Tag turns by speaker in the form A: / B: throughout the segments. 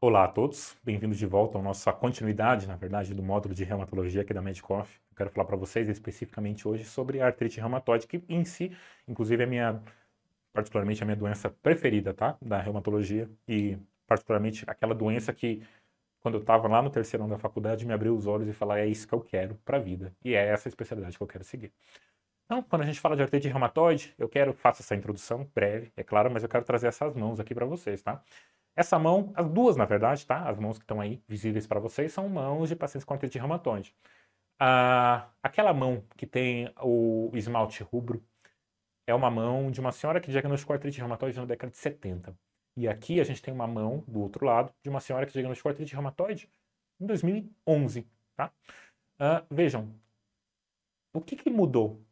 A: Olá a todos, bem-vindos de volta à nossa continuidade, na verdade, do módulo de reumatologia aqui da Medicoff. quero falar para vocês especificamente hoje sobre a artrite reumatoide, que em si, inclusive, é minha, particularmente, a minha doença preferida, tá? Da reumatologia e, particularmente, aquela doença que, quando eu estava lá no terceiro ano da faculdade, me abriu os olhos e falou é isso que eu quero para a vida. E é essa especialidade que eu quero seguir. Então, quando a gente fala de artrite reumatoide, eu quero, faço essa introdução breve, é claro, mas eu quero trazer essas mãos aqui para vocês, tá? Essa mão, as duas na verdade, tá? As mãos que estão aí visíveis para vocês são mãos de pacientes com artrite reumatoide. Ah, aquela mão que tem o esmalte rubro é uma mão de uma senhora que diagnosticou artrite reumatoide na década de 70. E aqui a gente tem uma mão do outro lado de uma senhora que diagnosticou artrite reumatoide em 2011, tá? Ah, vejam, o que, que mudou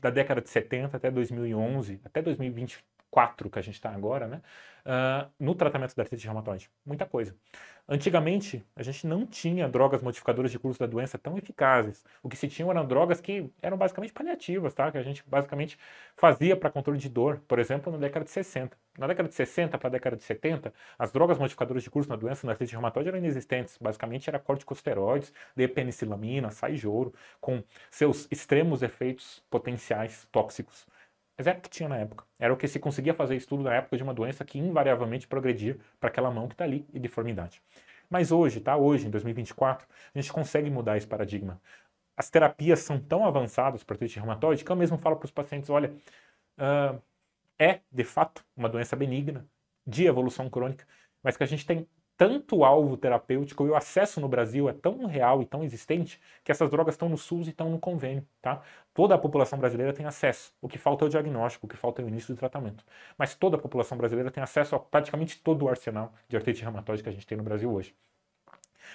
A: da década de 70 até 2011, até 2020, 4 que a gente está agora, né? Uh, no tratamento da artrite reumatoide. Muita coisa. Antigamente, a gente não tinha drogas modificadoras de curso da doença tão eficazes. O que se tinham eram drogas que eram basicamente paliativas, tá? Que a gente basicamente fazia para controle de dor, por exemplo, na década de 60. Na década de 60 para a década de 70, as drogas modificadoras de curso na doença na artrite reumatoide eram inexistentes. Basicamente, era corticosteroides, depenicilamina, sais de ouro, com seus extremos efeitos potenciais tóxicos. Mas era é o que tinha na época. Era o que se conseguia fazer estudo na época de uma doença que invariavelmente progredia para aquela mão que está ali e deformidade. Mas hoje, tá? Hoje, em 2024, a gente consegue mudar esse paradigma. As terapias são tão avançadas para artrite reumatoide que eu mesmo falo para os pacientes, olha, uh, é de fato uma doença benigna, de evolução crônica, mas que a gente tem tanto o alvo terapêutico e o acesso no Brasil é tão real e tão existente que essas drogas estão no SUS e estão no convênio, tá? Toda a população brasileira tem acesso. O que falta é o diagnóstico, o que falta é o início do tratamento. Mas toda a população brasileira tem acesso a praticamente todo o arsenal de artrite reumatoide que a gente tem no Brasil hoje.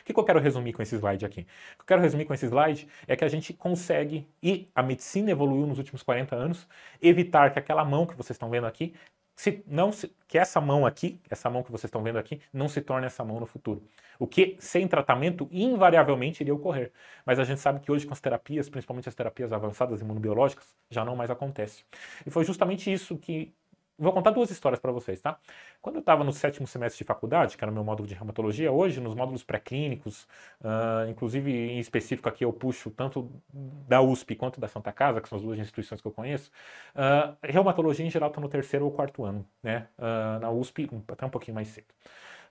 A: O que, que eu quero resumir com esse slide aqui? O que eu quero resumir com esse slide é que a gente consegue, e a medicina evoluiu nos últimos 40 anos, evitar que aquela mão que vocês estão vendo aqui se não se, que essa mão aqui, essa mão que vocês estão vendo aqui, não se torne essa mão no futuro. O que, sem tratamento, invariavelmente iria ocorrer. Mas a gente sabe que hoje com as terapias, principalmente as terapias avançadas imunobiológicas, já não mais acontece. E foi justamente isso que Vou contar duas histórias para vocês, tá? Quando eu estava no sétimo semestre de faculdade, que era o meu módulo de reumatologia, hoje, nos módulos pré-clínicos, uh, inclusive em específico aqui eu puxo tanto da USP quanto da Santa Casa, que são as duas instituições que eu conheço, uh, reumatologia em geral está no terceiro ou quarto ano, né? Uh, na USP, até um pouquinho mais cedo.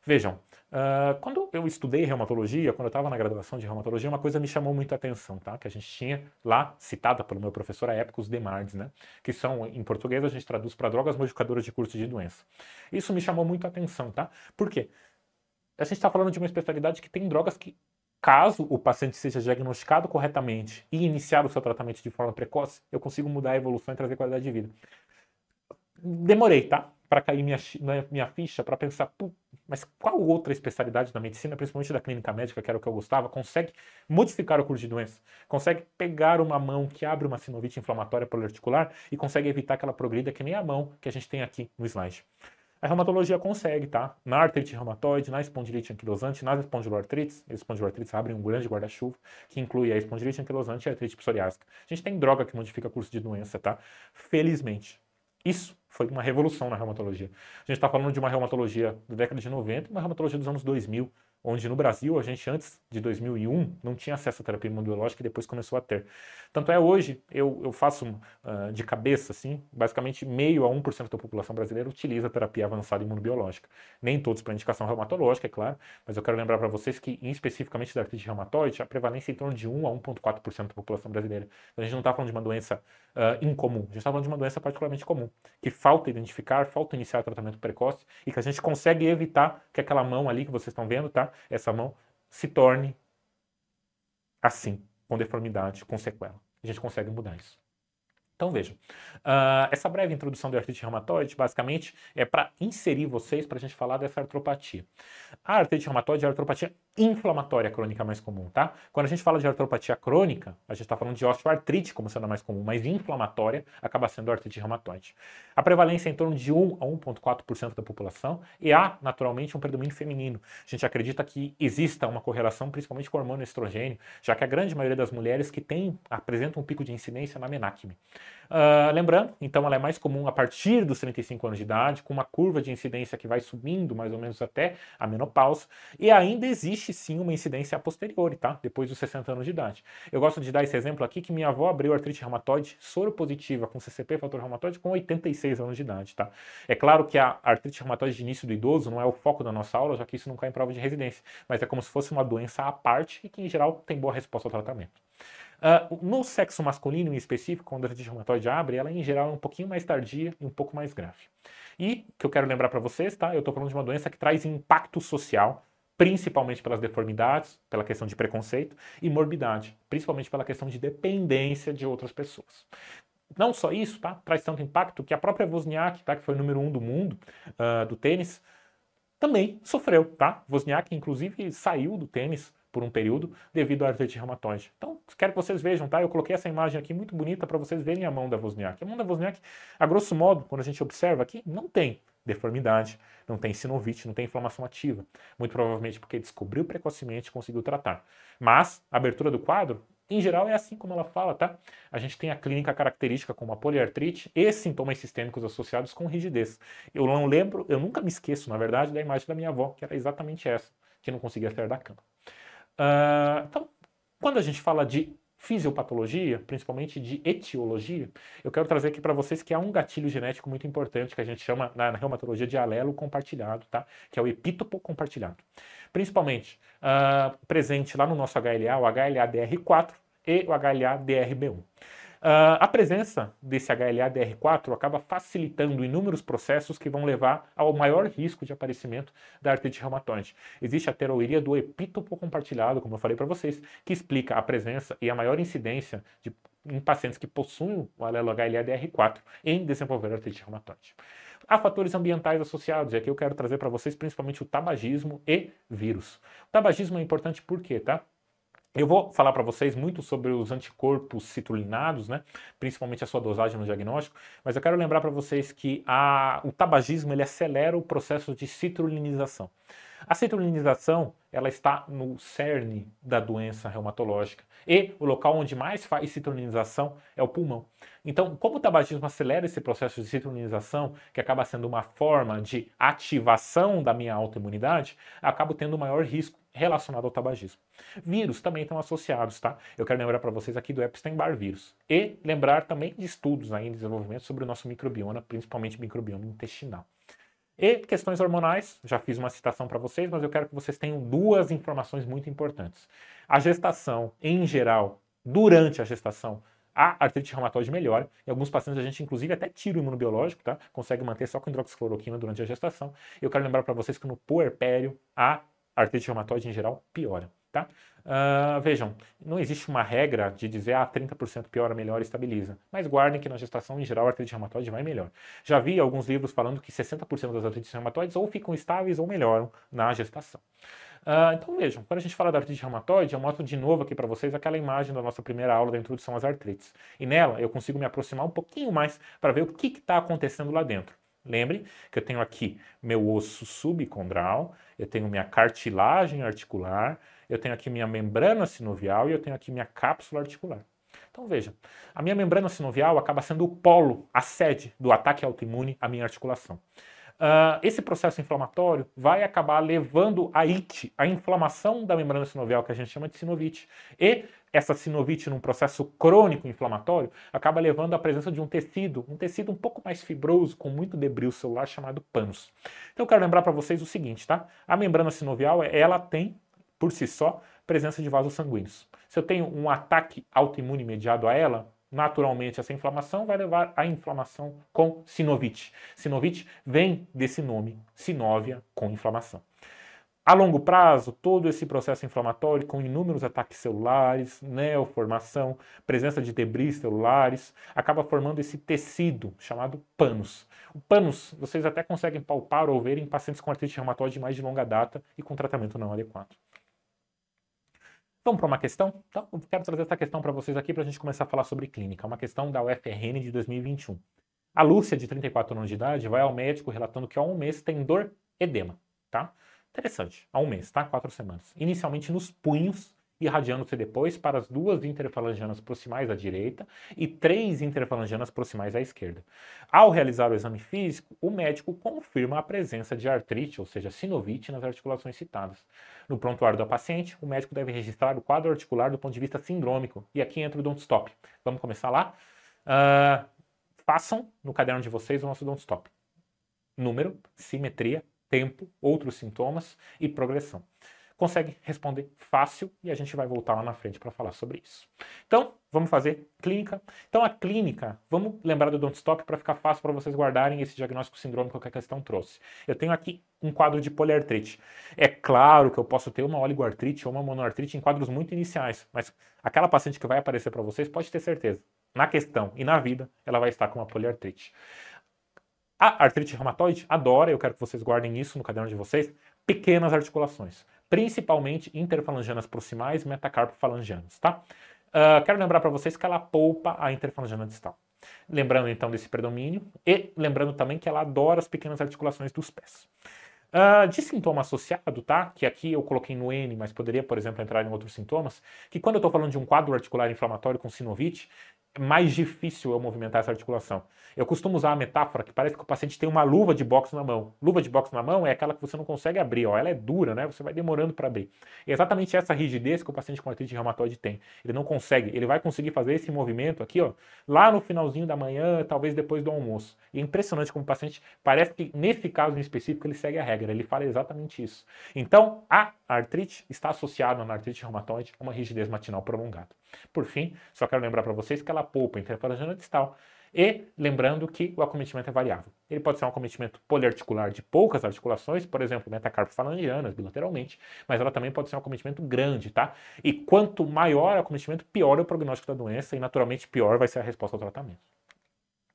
A: Vejam, uh, quando eu estudei reumatologia, quando eu estava na graduação de reumatologia, uma coisa me chamou muito a atenção, tá? Que a gente tinha lá, citada pelo meu professor à época, os demards, né? Que são, em português, a gente traduz para drogas modificadoras de curso de doença. Isso me chamou muito a atenção, tá? Por quê? A gente está falando de uma especialidade que tem drogas que caso o paciente seja diagnosticado corretamente e iniciar o seu tratamento de forma precoce, eu consigo mudar a evolução e trazer qualidade de vida. Demorei, tá? para cair minha, né, minha ficha, para pensar, mas qual outra especialidade da medicina, principalmente da clínica médica, que era o que eu gostava, consegue modificar o curso de doença? Consegue pegar uma mão que abre uma sinovite inflamatória poliarticular e consegue evitar que ela progrida que nem a mão que a gente tem aqui no slide. A reumatologia consegue, tá? Na artrite reumatoide, na espondilite anquilosante, nas espondiloartrites, as espondiloartrites abrem um grande guarda-chuva que inclui a espondilite anquilosante e a artrite psoriásica. A gente tem droga que modifica o curso de doença, tá? Felizmente. Isso foi uma revolução na reumatologia. A gente está falando de uma reumatologia da década de 90, uma reumatologia dos anos 2000, onde no Brasil a gente antes de 2001 não tinha acesso à terapia imunobiológica e depois começou a ter. Tanto é hoje, eu, eu faço uh, de cabeça, assim, basicamente meio a 1% da população brasileira utiliza terapia avançada imunobiológica. Nem todos para indicação reumatológica, é claro, mas eu quero lembrar para vocês que, especificamente da artrite reumatoide, a prevalência é em torno de 1 a 1,4% da população brasileira. Então, a gente não está falando de uma doença uh, incomum. A gente está falando de uma doença particularmente comum, que falta identificar, falta iniciar tratamento precoce e que a gente consegue evitar que aquela mão ali que vocês estão vendo, tá? Essa mão se torne assim, com deformidade, com sequela. A gente consegue mudar isso. Então vejam, uh, essa breve introdução da artrite reumatoide basicamente é para inserir vocês para a gente falar dessa artropatia. A artrite reumatoide é a artropatia inflamatória crônica mais comum, tá? Quando a gente fala de artropatia crônica, a gente está falando de osteoartrite como sendo a mais comum, mas inflamatória acaba sendo artrite reumatoide. A prevalência é em torno de 1 a 1,4% da população e há, naturalmente, um predomínio feminino. A gente acredita que exista uma correlação, principalmente com o hormônio estrogênio, já que a grande maioria das mulheres que tem apresenta um pico de incidência na menacme. Uh, lembrando, então ela é mais comum a partir dos 35 anos de idade, com uma curva de incidência que vai subindo mais ou menos até a menopausa, e ainda existe sim uma incidência a posteriori, tá? Depois dos 60 anos de idade. Eu gosto de dar esse exemplo aqui que minha avó abriu artrite reumatoide soropositiva com CCP fator reumatoide com 86 anos de idade, tá? É claro que a artrite reumatoide de início do idoso não é o foco da nossa aula, já que isso não cai em prova de residência, mas é como se fosse uma doença à parte e que em geral tem boa resposta ao tratamento. Uh, no sexo masculino em específico, quando a artrite reumatoide abre, ela em geral é um pouquinho mais tardia e um pouco mais grave. E que eu quero lembrar para vocês, tá? Eu estou falando de uma doença que traz impacto social, principalmente pelas deformidades, pela questão de preconceito e morbidade, principalmente pela questão de dependência de outras pessoas. Não só isso, tá? Traz tanto impacto que a própria Wozniak, tá? Que foi o número um do mundo uh, do tênis, também sofreu, tá? Wozniak, inclusive, saiu do tênis por um período devido à artrite reumatoide. Então, quero que vocês vejam, tá? Eu coloquei essa imagem aqui muito bonita para vocês verem a mão da Wozniak. A mão da Wozniak, a grosso modo, quando a gente observa aqui, não tem deformidade, não tem sinovite, não tem inflamação ativa. Muito provavelmente porque descobriu precocemente e conseguiu tratar. Mas a abertura do quadro, em geral, é assim como ela fala, tá? A gente tem a clínica característica como a poliartrite e sintomas sistêmicos associados com rigidez. Eu não lembro, eu nunca me esqueço, na verdade, da imagem da minha avó, que era exatamente essa, que não conseguia sair da cama. Ah, então, quando a gente fala de fisiopatologia, principalmente de etiologia, eu quero trazer aqui para vocês que há é um gatilho genético muito importante que a gente chama na, na reumatologia de alelo compartilhado, tá? Que é o epítopo compartilhado. Principalmente uh, presente lá no nosso HLA, o HLA-DR4 e o HLA-DRB1. Uh, a presença desse HLA-DR4 acaba facilitando inúmeros processos que vão levar ao maior risco de aparecimento da artrite reumatoide. Existe a teoria do epítopo compartilhado, como eu falei para vocês, que explica a presença e a maior incidência de, em pacientes que possuem o alelo HLA-DR4 em desenvolver artrite reumatoide. Há fatores ambientais associados, e aqui eu quero trazer para vocês principalmente o tabagismo e vírus. O tabagismo é importante por quê, tá? Eu vou falar para vocês muito sobre os anticorpos citrulinados, né? principalmente a sua dosagem no diagnóstico, mas eu quero lembrar para vocês que a, o tabagismo ele acelera o processo de citrulinização. A citrulinização ela está no cerne da doença reumatológica e o local onde mais faz citrulinização é o pulmão. Então, como o tabagismo acelera esse processo de citrulinização, que acaba sendo uma forma de ativação da minha autoimunidade, acabo tendo maior risco relacionado ao tabagismo. Vírus também estão associados, tá? Eu quero lembrar para vocês aqui do Epstein-Barr vírus. E lembrar também de estudos aí em desenvolvimento sobre o nosso microbioma, principalmente microbioma intestinal. E questões hormonais, já fiz uma citação para vocês, mas eu quero que vocês tenham duas informações muito importantes. A gestação, em geral, durante a gestação, a artrite reumatoide melhora. Em alguns pacientes a gente, inclusive, até tira o imunobiológico, tá? Consegue manter só com hidroxicloroquina durante a gestação. Eu quero lembrar para vocês que no puerpério, a artrite reumatoide em geral piora. Tá? Uh, vejam, não existe uma regra de dizer ah, 30% piora, melhora, estabiliza. Mas guardem que na gestação, em geral, a artrite reumatoide vai melhor. Já vi alguns livros falando que 60% das artrites reumatoides ou ficam estáveis ou melhoram na gestação. Uh, então vejam, quando a gente fala da artrite reumatoide, eu mostro de novo aqui para vocês aquela imagem da nossa primeira aula da introdução às artrites. E nela eu consigo me aproximar um pouquinho mais para ver o que está acontecendo lá dentro. Lembre que eu tenho aqui meu osso subcondral, eu tenho minha cartilagem articular, eu tenho aqui minha membrana sinovial e eu tenho aqui minha cápsula articular. Então veja, a minha membrana sinovial acaba sendo o polo, a sede do ataque autoimune à minha articulação. Uh, esse processo inflamatório vai acabar levando a IT, a inflamação da membrana sinovial, que a gente chama de sinovite, e essa sinovite num processo crônico inflamatório acaba levando à presença de um tecido, um tecido um pouco mais fibroso, com muito debril celular, chamado panos. Então eu quero lembrar para vocês o seguinte, tá? A membrana sinovial, é, ela tem, por si só, presença de vasos sanguíneos. Se eu tenho um ataque autoimune mediado a ela, naturalmente essa inflamação vai levar à inflamação com sinovite. Sinovite vem desse nome, sinóvia com inflamação. A longo prazo, todo esse processo inflamatório com inúmeros ataques celulares, neoformação, né, presença de debris celulares, acaba formando esse tecido chamado panos. O panos vocês até conseguem palpar ou ver em pacientes com artrite reumatoide mais de longa data e com tratamento não adequado. Vamos para uma questão? Então, eu quero trazer essa questão para vocês aqui para a gente começar a falar sobre clínica. Uma questão da UFRN de 2021. A Lúcia, de 34 anos de idade, vai ao médico relatando que há um mês tem dor edema, tá? Interessante. Há um mês, tá? Quatro semanas. Inicialmente nos punhos, irradiando-se depois para as duas interfalangianas proximais à direita e três interfalangianas proximais à esquerda. Ao realizar o exame físico, o médico confirma a presença de artrite, ou seja, sinovite, nas articulações citadas. No prontuário da paciente, o médico deve registrar o quadro articular do ponto de vista sindrômico. E aqui entra o don't stop. Vamos começar lá? Uh, façam no caderno de vocês o nosso don't stop. Número, simetria, tempo, outros sintomas e progressão. Consegue responder fácil e a gente vai voltar lá na frente para falar sobre isso. Então, vamos fazer clínica. Então, a clínica, vamos lembrar do Don't Stop para ficar fácil para vocês guardarem esse diagnóstico sindrômico que a questão trouxe. Eu tenho aqui um quadro de poliartrite. É claro que eu posso ter uma oligoartrite ou uma monoartrite em quadros muito iniciais, mas aquela paciente que vai aparecer para vocês pode ter certeza. Na questão e na vida, ela vai estar com uma poliartrite. A artrite reumatoide adora, eu quero que vocês guardem isso no caderno de vocês, pequenas articulações, principalmente interfalangianas proximais e metacarpofalangianas, tá? Uh, quero lembrar para vocês que ela poupa a interfalangiana distal. Lembrando então desse predomínio e lembrando também que ela adora as pequenas articulações dos pés. Uh, de sintoma associado, tá? Que aqui eu coloquei no N, mas poderia, por exemplo, entrar em outros sintomas. Que quando eu estou falando de um quadro articular inflamatório com sinovite, mais difícil eu movimentar essa articulação. Eu costumo usar a metáfora que parece que o paciente tem uma luva de boxe na mão. Luva de boxe na mão é aquela que você não consegue abrir, ó, ela é dura, né? Você vai demorando para abrir. É exatamente essa rigidez que o paciente com artrite reumatoide tem. Ele não consegue, ele vai conseguir fazer esse movimento aqui, ó, lá no finalzinho da manhã, talvez depois do almoço. E é impressionante como o paciente parece que nesse caso em específico ele segue a regra, ele fala exatamente isso. Então, a artrite está associada na artrite reumatoide a uma rigidez matinal prolongada. Por fim, só quero lembrar para vocês que ela poupa interflagelo distal. E lembrando que o acometimento é variável. Ele pode ser um acometimento poliarticular de poucas articulações, por exemplo, metacarpofalangianas, bilateralmente, mas ela também pode ser um acometimento grande, tá? E quanto maior o acometimento, pior é o prognóstico da doença e, naturalmente, pior vai ser a resposta ao tratamento.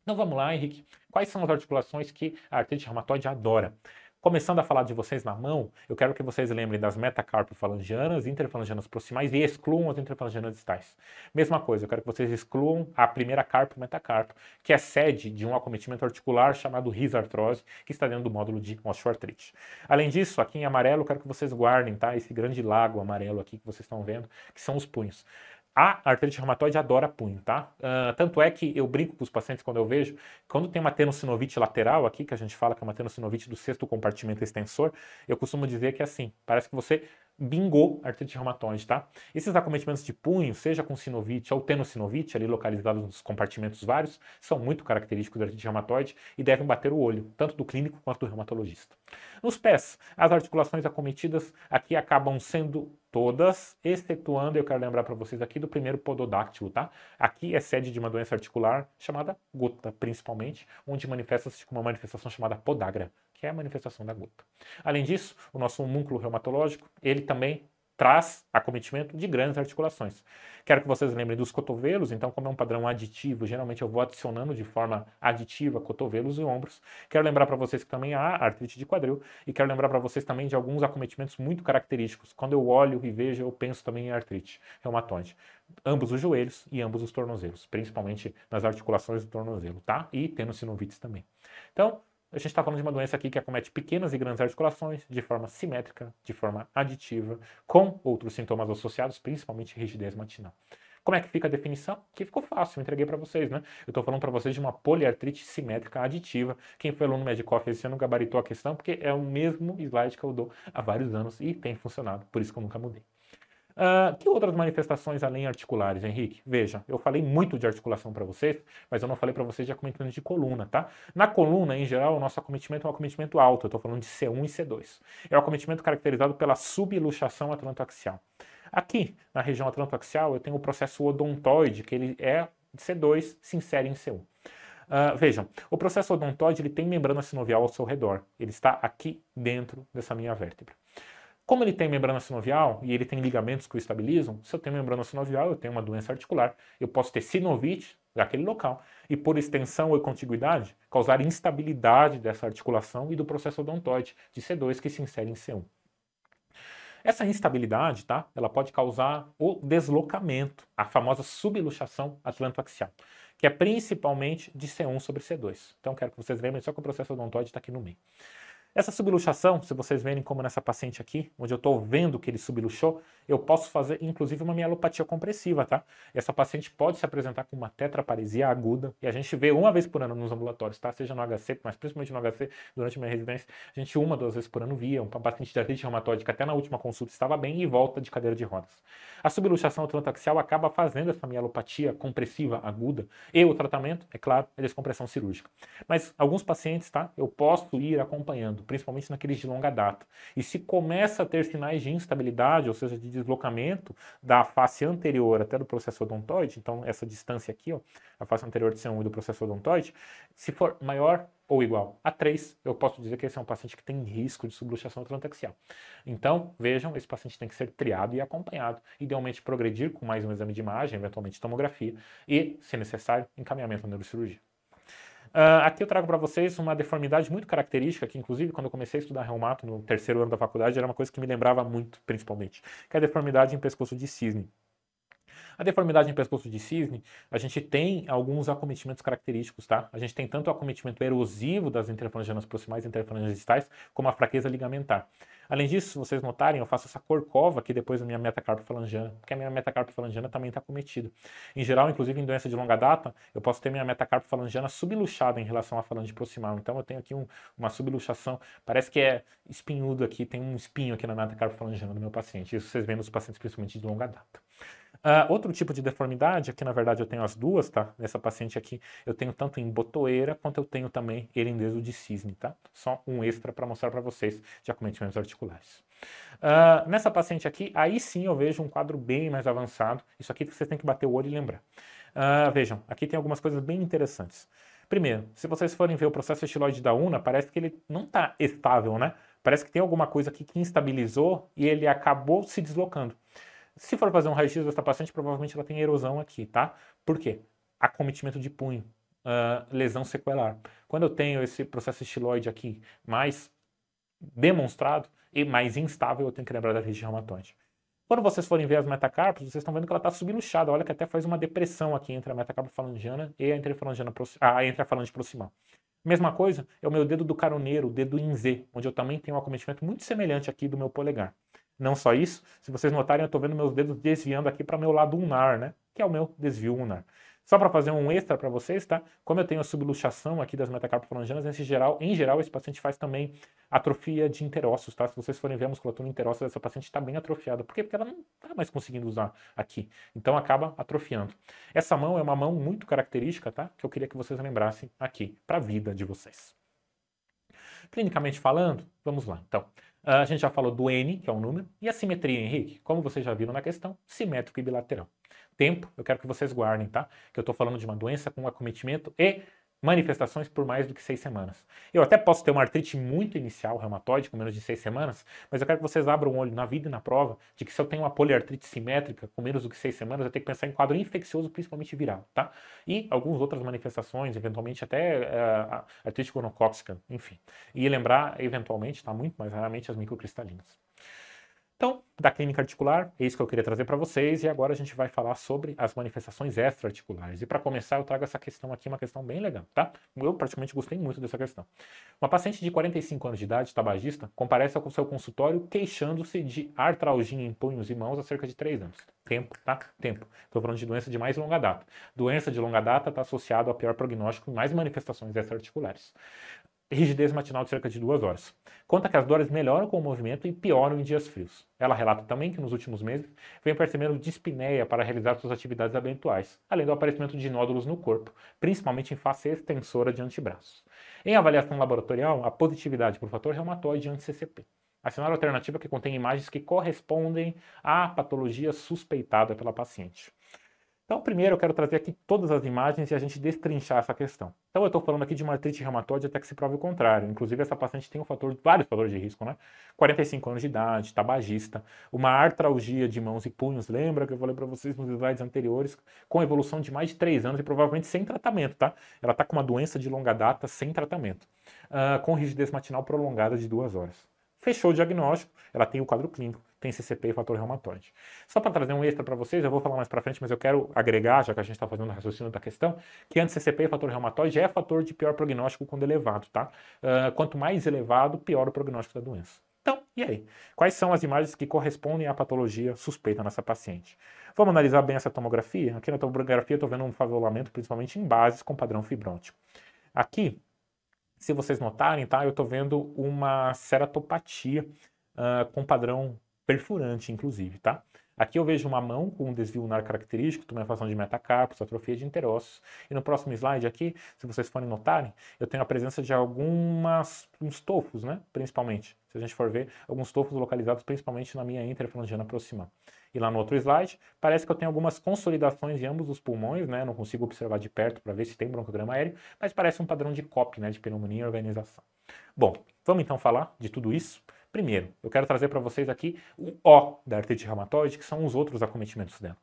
A: Então vamos lá, Henrique. Quais são as articulações que a artrite reumatoide adora? Começando a falar de vocês na mão, eu quero que vocês lembrem das metacarpofalangianas, interfalangianas proximais e excluam as interfalangianas distais. Mesma coisa, eu quero que vocês excluam a primeira carpo metacarpo, que é sede de um acometimento articular chamado risartrose, que está dentro do módulo de osteoartrite. Além disso, aqui em amarelo, eu quero que vocês guardem, tá? Esse grande lago amarelo aqui que vocês estão vendo, que são os punhos. A artrite reumatoide adora punho, tá? Uh, tanto é que eu brinco com os pacientes quando eu vejo, quando tem uma tenosinovite lateral aqui, que a gente fala que é uma tenosinovite do sexto compartimento extensor, eu costumo dizer que é assim, parece que você bingou artrite reumatoide, tá? Esses acometimentos de punho, seja com sinovite ou tenosinovite ali localizados nos compartimentos vários, são muito característicos da artrite reumatoide e devem bater o olho, tanto do clínico quanto do reumatologista. Nos pés, as articulações acometidas aqui acabam sendo todas, excetuando, eu quero lembrar para vocês aqui do primeiro pododáctilo, tá? Aqui é sede de uma doença articular chamada gota, principalmente, onde manifesta-se com uma manifestação chamada podagra, que é a manifestação da gota. Além disso, o nosso homúnculo reumatológico, ele também traz acometimento de grandes articulações. Quero que vocês lembrem dos cotovelos, então, como é um padrão aditivo, geralmente eu vou adicionando de forma aditiva cotovelos e ombros. Quero lembrar para vocês que também há artrite de quadril e quero lembrar para vocês também de alguns acometimentos muito característicos. Quando eu olho e vejo, eu penso também em artrite reumatoide. Ambos os joelhos e ambos os tornozelos, principalmente nas articulações do tornozelo, tá? E tendo sinovites também. Então, a gente está falando de uma doença aqui que acomete pequenas e grandes articulações de forma simétrica, de forma aditiva, com outros sintomas associados, principalmente rigidez matinal. Como é que fica a definição? Que ficou fácil, eu entreguei para vocês, né? Eu estou falando para vocês de uma poliartrite simétrica aditiva. Quem foi aluno Medicoff esse ano gabaritou a questão, porque é o mesmo slide que eu dou há vários anos e tem funcionado, por isso que eu nunca mudei. Uh, que outras manifestações além articulares, Henrique? Veja, eu falei muito de articulação para vocês, mas eu não falei para vocês de acometimento de coluna, tá? Na coluna, em geral, o nosso acometimento é um acometimento alto, eu estou falando de C1 e C2. É um acometimento caracterizado pela subluxação atlantoaxial. Aqui, na região atlantoaxial, eu tenho o processo odontoide, que ele é C2, se insere em C1. Uh, ah, vejam, o processo odontoide ele tem membrana sinovial ao seu redor. Ele está aqui dentro dessa minha vértebra. Como ele tem membrana sinovial e ele tem ligamentos que o estabilizam, se eu tenho membrana sinovial, eu tenho uma doença articular, eu posso ter sinovite daquele local e, por extensão ou contiguidade, causar instabilidade dessa articulação e do processo odontoide de C2 que se insere em C1. Essa instabilidade, tá? Ela pode causar o deslocamento, a famosa subluxação atlantoaxial, que é principalmente de C1 sobre C2. Então, quero que vocês lembrem só que o processo odontoide está aqui no meio. Essa subluxação, se vocês verem como nessa paciente aqui, onde eu estou vendo que ele subluxou, eu posso fazer inclusive uma mielopatia compressiva, tá? Essa paciente pode se apresentar com uma tetraparesia aguda, e a gente vê uma vez por ano nos ambulatórios, tá? Seja no HC, mas principalmente no HC, durante minha residência, a gente uma, duas vezes por ano via, um paciente de artrite reumatóide até na última consulta estava bem e volta de cadeira de rodas. A subluxação atlantaxial acaba fazendo essa mielopatia compressiva aguda, e o tratamento, é claro, é descompressão cirúrgica. Mas alguns pacientes, tá? Eu posso ir acompanhando principalmente naqueles de longa data. E se começa a ter sinais de instabilidade, ou seja, de deslocamento da face anterior até do processo odontoide, então essa distância aqui, ó, a face anterior de C1 e do processo odontoide, se for maior ou igual a 3, eu posso dizer que esse é um paciente que tem risco de subluxação transaxial. Então, vejam, esse paciente tem que ser triado e acompanhado, idealmente progredir com mais um exame de imagem, eventualmente tomografia, e, se necessário, encaminhamento à neurocirurgia. Uh, aqui eu trago para vocês uma deformidade muito característica, que inclusive quando eu comecei a estudar reumato no terceiro ano da faculdade, era uma coisa que me lembrava muito, principalmente, que é a deformidade em pescoço de cisne. A deformidade em pescoço de cisne, a gente tem alguns acometimentos característicos, tá? A gente tem tanto o acometimento erosivo das interfrangianas proximais e interfrangias distais, como a fraqueza ligamentar. Além disso, se vocês notarem, eu faço essa corcova aqui depois da minha metacarpo-falangiana, porque a minha metacarpo-falangiana também está cometida. Em geral, inclusive em doença de longa data, eu posso ter minha metacarpo-falangiana subluxada em relação à falange proximal. Então, eu tenho aqui um, uma subluxação, parece que é espinhudo aqui, tem um espinho aqui na metacarpo-falangiana do meu paciente. Isso vocês veem nos pacientes principalmente de longa data. Uh, outro tipo de deformidade, aqui na verdade eu tenho as duas, tá? Nessa paciente aqui eu tenho tanto em botoeira quanto eu tenho também herindeso de cisne, tá? Só um extra para mostrar para vocês de acometimentos articulares. Uh, nessa paciente aqui, aí sim eu vejo um quadro bem mais avançado. Isso aqui vocês têm que bater o olho e lembrar. Uh, vejam, aqui tem algumas coisas bem interessantes. Primeiro, se vocês forem ver o processo estiloide da UNA, parece que ele não está estável, né? Parece que tem alguma coisa aqui que instabilizou e ele acabou se deslocando. Se for fazer um raio-x dessa paciente, provavelmente ela tem erosão aqui, tá? Por quê? Acometimento de punho, uh, lesão sequelar. Quando eu tenho esse processo estiloide aqui mais demonstrado e mais instável, eu tenho que lembrar da região hematóide. Quando vocês forem ver as metacarpas, vocês estão vendo que ela está subluxada. Olha que até faz uma depressão aqui entre a metacarpa falangiana e a interfalangiana, ah, entre a falange proximal. Mesma coisa é o meu dedo do caroneiro, o dedo em Z, onde eu também tenho um acometimento muito semelhante aqui do meu polegar. Não só isso, se vocês notarem, eu estou vendo meus dedos desviando aqui para meu lado unar, né? Que é o meu desvio unar. Só para fazer um extra para vocês, tá? Como eu tenho a subluxação aqui das metacarpofalangianas, nesse geral, em geral, esse paciente faz também atrofia de interossos, tá? Se vocês forem ver a musculatura interossa dessa paciente, está bem atrofiada. Por quê? Porque ela não está mais conseguindo usar aqui. Então, acaba atrofiando. Essa mão é uma mão muito característica, tá? Que eu queria que vocês lembrassem aqui, para a vida de vocês. Clinicamente falando, vamos lá, então. Ah, a gente já falou do N, que é um número, e a simetria, Henrique, como vocês já viram na questão, simétrico e bilateral. Tempo, eu quero que vocês guardem, tá? Que eu estou falando de uma doença com acometimento e manifestações por mais do que seis semanas. Eu até posso ter uma artrite muito inicial, reumatoide, com menos de seis semanas, mas eu quero que vocês abram o olho na vida e na prova de que se eu tenho uma poliartrite simétrica com menos do que seis semanas, eu tenho que pensar em quadro infeccioso, principalmente viral, tá? E algumas outras manifestações, eventualmente até uh, artrite gonocóxica, enfim. E lembrar, eventualmente, tá muito mais raramente as microcristalinas. Então, da clínica articular, é isso que eu queria trazer para vocês e agora a gente vai falar sobre as manifestações extra-articulares. E para começar, eu trago essa questão aqui, uma questão bem legal, tá? Eu praticamente gostei muito dessa questão. Uma paciente de 45 anos de idade, tabagista, comparece ao seu consultório queixando-se de artralgia em punhos e mãos há cerca de 3 anos. Tempo, tá? Tempo. Estou falando de doença de mais longa data. Doença de longa data está associada ao pior prognóstico e mais manifestações extra-articulares rigidez matinal de cerca de duas horas. Conta que as dores melhoram com o movimento e pioram em dias frios. Ela relata também que nos últimos meses vem percebendo dispneia para realizar suas atividades habituais, além do aparecimento de nódulos no corpo, principalmente em face extensora de antebraços. Em avaliação laboratorial, a positividade por fator reumatoide anti-CCP. Assinar alternativa que contém imagens que correspondem à patologia suspeitada pela paciente. Então, primeiro eu quero trazer aqui todas as imagens e a gente destrinchar essa questão. Então, eu estou falando aqui de uma artrite reumatoide até que se prove o contrário. Inclusive, essa paciente tem um fator, vários fatores de risco, né? 45 anos de idade, tabagista, uma artralgia de mãos e punhos, lembra que eu falei para vocês nos slides anteriores, com evolução de mais de 3 anos e provavelmente sem tratamento, tá? Ela está com uma doença de longa data sem tratamento, uh, com rigidez matinal prolongada de duas horas. Fechou o diagnóstico, ela tem o quadro clínico tem CCP e fator reumatoide. Só para trazer um extra para vocês, eu vou falar mais para frente, mas eu quero agregar, já que a gente está fazendo o raciocínio da questão, que anti-CCP e fator reumatoide é fator de pior prognóstico quando elevado, tá? Uh, quanto mais elevado, pior o prognóstico da doença. Então, e aí? Quais são as imagens que correspondem à patologia suspeita nessa paciente? Vamos analisar bem essa tomografia? Aqui na tomografia eu estou vendo um favelamento principalmente em bases com padrão fibrótico. Aqui, se vocês notarem, tá? Eu estou vendo uma ceratopatia uh, com padrão perfurante, inclusive, tá? Aqui eu vejo uma mão com um desvio lunar característico, tumefação é de metacarpos, atrofia de interossos. E no próximo slide aqui, se vocês forem notarem, eu tenho a presença de algumas uns tofos, né? Principalmente. Se a gente for ver, alguns tofos localizados principalmente na minha interfalangiana proximal. E lá no outro slide, parece que eu tenho algumas consolidações em ambos os pulmões, né? Não consigo observar de perto para ver se tem broncograma aéreo, mas parece um padrão de COP, né? De pneumonia e organização. Bom, vamos então falar de tudo isso. Primeiro, eu quero trazer para vocês aqui o O da artrite reumatoide, que são os outros acometimentos dela.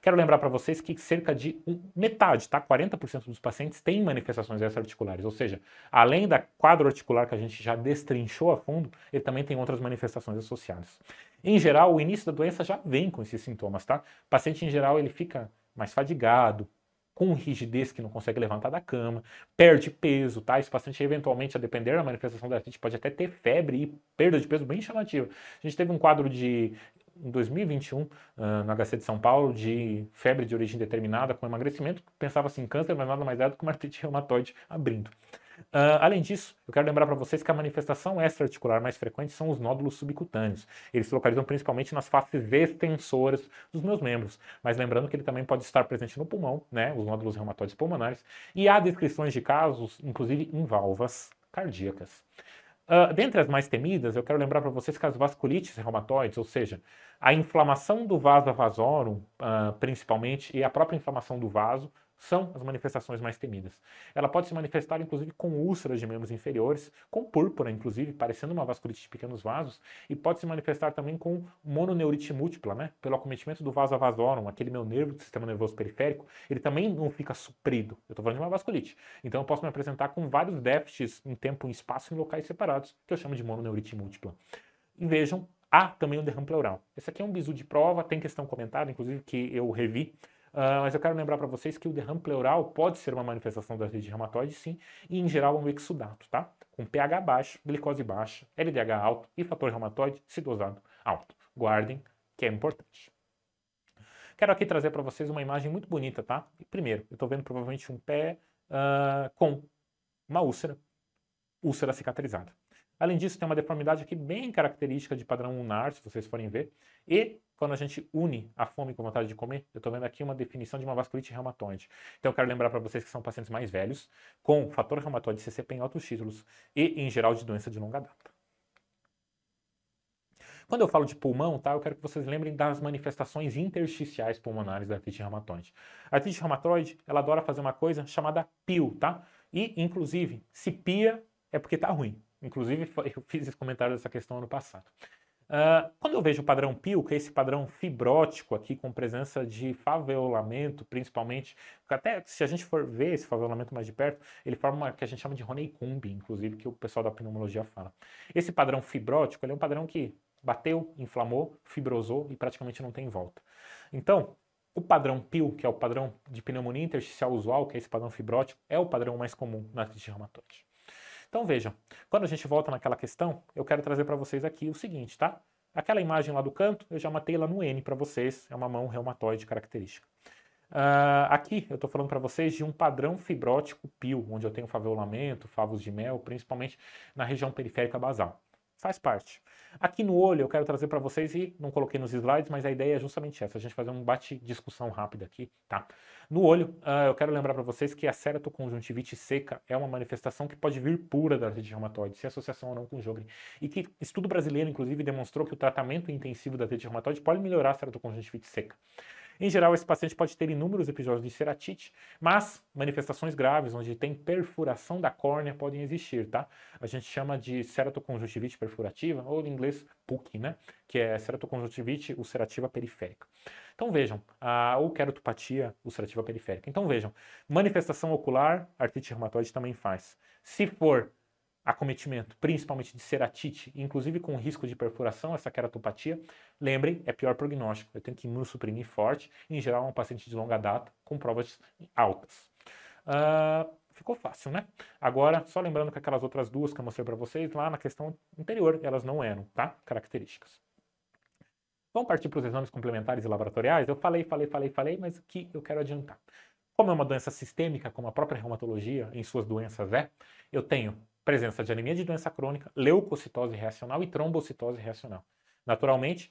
A: Quero lembrar para vocês que cerca de metade, tá? 40% dos pacientes têm manifestações extra-articulares, ou seja, além da quadro articular que a gente já destrinchou a fundo, ele também tem outras manifestações associadas. Em geral, o início da doença já vem com esses sintomas, tá? O paciente em geral ele fica mais fadigado, com rigidez que não consegue levantar da cama, perde peso, tá? Esse paciente eventualmente, a depender da manifestação da artrite, pode até ter febre e perda de peso bem chamativa. A gente teve um quadro de em 2021, uh, no HC de São Paulo, de febre de origem determinada com emagrecimento, pensava assim, câncer, mas é nada mais é do que uma artrite reumatoide abrindo. Uh, além disso, eu quero lembrar para vocês que a manifestação extra-articular mais frequente são os nódulos subcutâneos. Eles se localizam principalmente nas faces extensoras dos meus membros. Mas lembrando que ele também pode estar presente no pulmão, né? Os nódulos reumatóides pulmonares. E há descrições de casos, inclusive em valvas cardíacas. Uh, dentre as mais temidas, eu quero lembrar para vocês que as vasculites reumatoides, ou seja, a inflamação do vaso vasorum, uh, ah, principalmente, e a própria inflamação do vaso, são as manifestações mais temidas. Ela pode se manifestar, inclusive, com úlceras de membros inferiores, com púrpura, inclusive, parecendo uma vasculite de pequenos vasos, e pode se manifestar também com mononeurite múltipla, né? Pelo acometimento do vaso avasorum, aquele meu nervo do sistema nervoso periférico, ele também não fica suprido. Eu estou falando de uma vasculite. Então, eu posso me apresentar com vários déficits em tempo, em espaço, em locais separados, que eu chamo de mononeurite múltipla. E vejam, há também um derrame pleural. Esse aqui é um bisu de prova, tem questão comentada, inclusive, que eu revi Uh, mas eu quero lembrar para vocês que o derrame pleural pode ser uma manifestação da artrite reumatoide, sim, e em geral um exudato, tá? Com pH baixo, glicose baixa, LDH alto e fator reumatoide, sidosado alto. Guardem, que é importante. Quero aqui trazer para vocês uma imagem muito bonita, tá? Primeiro, eu estou vendo provavelmente um pé uh, com uma úlcera, úlcera cicatrizada. Além disso, tem uma deformidade aqui bem característica de padrão lunar, se vocês forem ver, e quando a gente une a fome com a vontade de comer, eu estou vendo aqui uma definição de uma vasculite reumatoide. Então eu quero lembrar para vocês que são pacientes mais velhos, com fator reumatoide CCP em altos títulos e, em geral, de doença de longa data. Quando eu falo de pulmão, tá, eu quero que vocês lembrem das manifestações intersticiais pulmonares da artrite reumatoide. A artrite reumatoide, ela adora fazer uma coisa chamada pio, tá? E, inclusive, se pia é porque tá ruim. Inclusive, eu fiz esse comentário dessa questão ano passado. Ah, quando eu vejo o padrão PIL, que é esse padrão fibrótico aqui, com presença de favelamento, principalmente, até se a gente for ver esse favelamento mais de perto, ele forma uma que a gente chama de Honeycomb, inclusive, que o pessoal da pneumologia fala. Esse padrão fibrótico, é um padrão que bateu, inflamou, fibrosou e praticamente não tem volta. Então, o padrão PIL, que é o padrão de pneumonia intersticial usual, que é esse padrão fibrótico, é o padrão mais comum na artrite reumatoide. Então vejam, quando a gente volta naquela questão, eu quero trazer para vocês aqui o seguinte, tá? Aquela imagem lá do canto, eu já matei lá no N para vocês, é uma mão reumatoide característica. Uh, aqui eu estou falando para vocês de um padrão fibrótico pio, onde eu tenho favelamento, favos de mel, principalmente na região periférica basal. Faz parte. Aqui no olho eu quero trazer para vocês, e não coloquei nos slides, mas a ideia é justamente essa, a gente fazer um bate-discussão rápido aqui, tá? No olho, uh, eu quero lembrar para vocês que a conjuntivite seca é uma manifestação que pode vir pura da artrite reumatoide, se associação ou não com Jogren. E que estudo brasileiro, inclusive, demonstrou que o tratamento intensivo da artrite reumatoide pode melhorar a conjuntivite seca. Em geral, esse paciente pode ter inúmeros episódios de ceratite, mas manifestações graves, onde tem perfuração da córnea, podem existir, tá? A gente chama de ceratoconjuntivite perfurativa, ou em inglês PUC, né? Que é ceratoconjuntivite ulcerativa periférica. Então vejam, a, ou querotopatia ulcerativa periférica. Então vejam, manifestação ocular, artrite reumatoide também faz. Se for acometimento, principalmente de ceratite, inclusive com risco de perfuração, essa queratopatia, lembrem, é pior prognóstico. Eu tenho que imunossuprimir forte, em geral é um paciente de longa data, com provas altas. Uh, ficou fácil, né? Agora, só lembrando que aquelas outras duas que eu mostrei para vocês lá na questão anterior, elas não eram, tá? Características. Vamos partir para os exames complementares e laboratoriais? Eu falei, falei, falei, falei, mas o que eu quero adiantar? Como é uma doença sistêmica, como a própria reumatologia em suas doenças é, eu tenho presença de anemia de doença crônica, leucocitose reacional e trombocitose reacional. Naturalmente,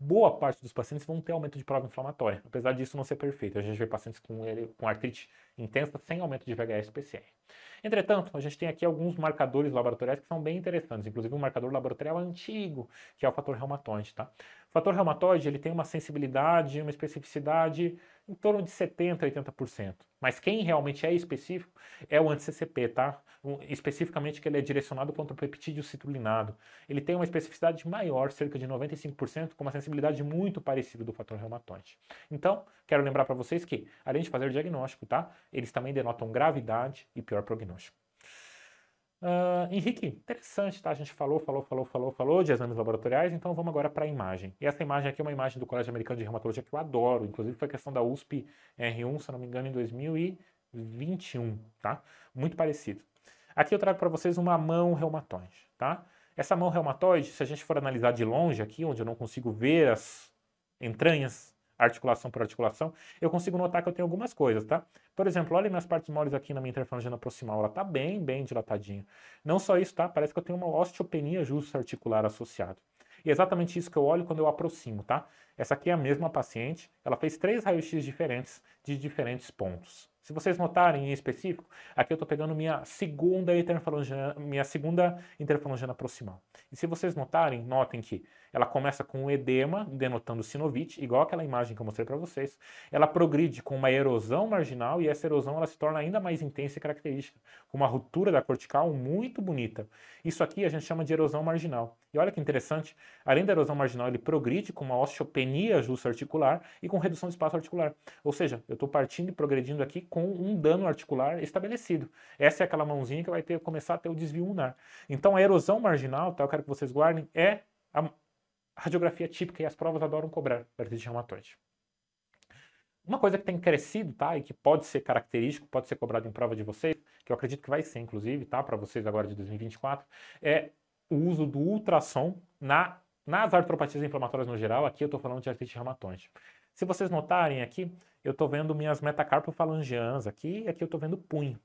A: boa parte dos pacientes vão ter aumento de prova inflamatória, apesar disso não ser perfeito. A gente vê pacientes com, com artrite intensa sem aumento de VHS-PCR. Entretanto, a gente tem aqui alguns marcadores laboratoriais que são bem interessantes, inclusive um marcador laboratorial antigo, que é o fator reumatoide, tá? fator reumatoide ele tem uma sensibilidade, uma especificidade em torno de 70% a 80%. Mas quem realmente é específico é o anti-CCP, tá? especificamente que ele é direcionado contra o peptídeo citrulinado. Ele tem uma especificidade maior, cerca de 95%, com uma sensibilidade muito parecida do fator reumatoide. Então, quero lembrar para vocês que, além de fazer o diagnóstico, tá? Eles também denotam gravidade e pior prognóstico. Uh, Henrique, interessante, tá? A gente falou, falou, falou, falou, falou de exames laboratoriais, então vamos agora para a imagem. E essa imagem aqui é uma imagem do Colégio Americano de Reumatologia que eu adoro, inclusive foi questão da USP R1, se não me engano, em 2021, tá? Muito parecido. Aqui eu trago para vocês uma mão reumatoide, tá? Essa mão reumatoide, se a gente for analisar de longe aqui, onde eu não consigo ver as entranhas articulação por articulação, eu consigo notar que eu tenho algumas coisas, tá? Por exemplo, olha minhas partes moles aqui na minha interfalangina proximal, ela tá bem, bem dilatadinha. Não só isso, tá? Parece que eu tenho uma osteopenia justa articular associada. E é exatamente isso que eu olho quando eu aproximo, tá? Essa aqui é a mesma paciente, ela fez três raios-x diferentes de diferentes pontos. Se vocês notarem em específico, aqui eu estou pegando minha segunda interfalangiana, minha segunda interfalangiana proximal. E se vocês notarem, notem que ela começa com um edema, denotando sinovite, igual aquela imagem que eu mostrei para vocês. Ela progride com uma erosão marginal e essa erosão ela se torna ainda mais intensa e característica, com uma ruptura da cortical muito bonita. Isso aqui a gente chama de erosão marginal. E olha que interessante, além da erosão marginal, ele progride com uma osteopenia justa articular e com redução de espaço articular. Ou seja, eu estou partindo e progredindo aqui com um dano articular estabelecido. Essa é aquela mãozinha que vai ter, começar a ter o desvio ulnar. Então a erosão marginal, tá, eu quero que vocês guardem, é a radiografia típica e as provas adoram cobrar artrite reumatoide. Uma coisa que tem crescido, tá, e que pode ser característico, pode ser cobrado em prova de vocês, que eu acredito que vai ser, inclusive, tá, para vocês agora de 2024, é o uso do ultrassom na, nas artropatias inflamatórias no geral. Aqui eu estou falando de artrite reumatoide. Se vocês notarem aqui, eu estou vendo minhas metacarpofalangianas aqui, e aqui eu estou vendo punho.